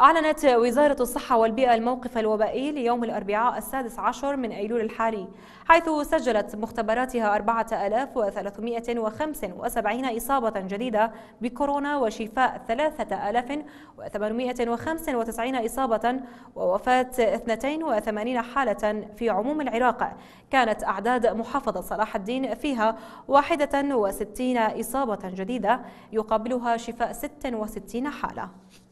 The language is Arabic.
أعلنت وزارة الصحة والبيئة الموقف الوبائي ليوم الأربعاء السادس عشر من أيلول الحالي حيث سجلت مختبراتها 4375 إصابة جديدة بكورونا وشفاء 3895 إصابة ووفاة 82 حالة في عموم العراق كانت أعداد محافظة صلاح الدين فيها 61 إصابة جديدة يقابلها شفاء 66 حالة